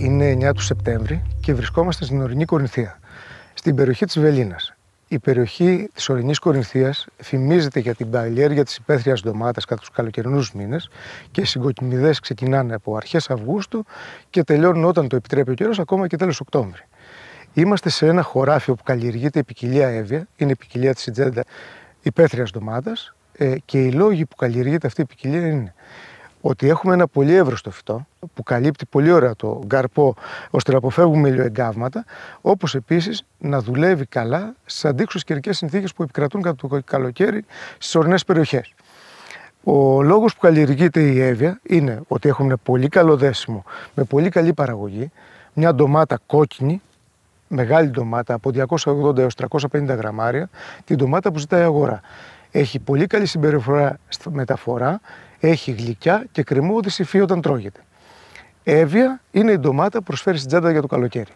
Είναι 9 του Σεπτέμβρη και βρισκόμαστε στην Ορεινή Κορινθία, στην περιοχή της Βελίνας. Η περιοχή της Ορεινής Κορινθίας φημίζεται για την καλλιέργεια της υπαίθριας ντομάτας κατά τους καλοκαιρινούς μήνες και οι συγκοκοιμιδέ ξεκινάνε από αρχές Αυγούστου και τελειώνουν όταν το επιτρέπει ο καιρός, ακόμα και τέλος Οκτώβρη. Είμαστε σε ένα χωράφιο που καλλιεργείται η ποικιλία έβια, είναι η ποικιλία της Ιτζέντα υπαίθριας ντομάτας ε, και οι λόγοι που καλλιεργείται αυτή η ποικιλία είναι ότι έχουμε ένα πολύ εύρωστο φυτό που καλύπτει πολύ ωραία το γκαρπό ώστε να αποφεύγουμε ηλιοεγκάβματα, όπως επίσης να δουλεύει καλά στι αντίξωε καιρικές συνθήκες που επικρατούν κατά το καλοκαίρι στις ορεινές περιοχές. Ο λόγος που καλλιεργείται η έβεια είναι ότι έχουμε ένα πολύ καλό δέσιμο με πολύ καλή παραγωγή, μια ντομάτα κόκκινη, μεγάλη ντομάτα από 280 έως 350 γραμμάρια, την ντομάτα που ζητάει αγορά. Έχει πολύ καλή συμπεριφορά στη μεταφορά έχει γλυκιά και κρεμούδη υφή όταν τρώγεται. Εύβοια είναι η ντομάτα που προσφέρει στην τσάντα για το καλοκαίρι.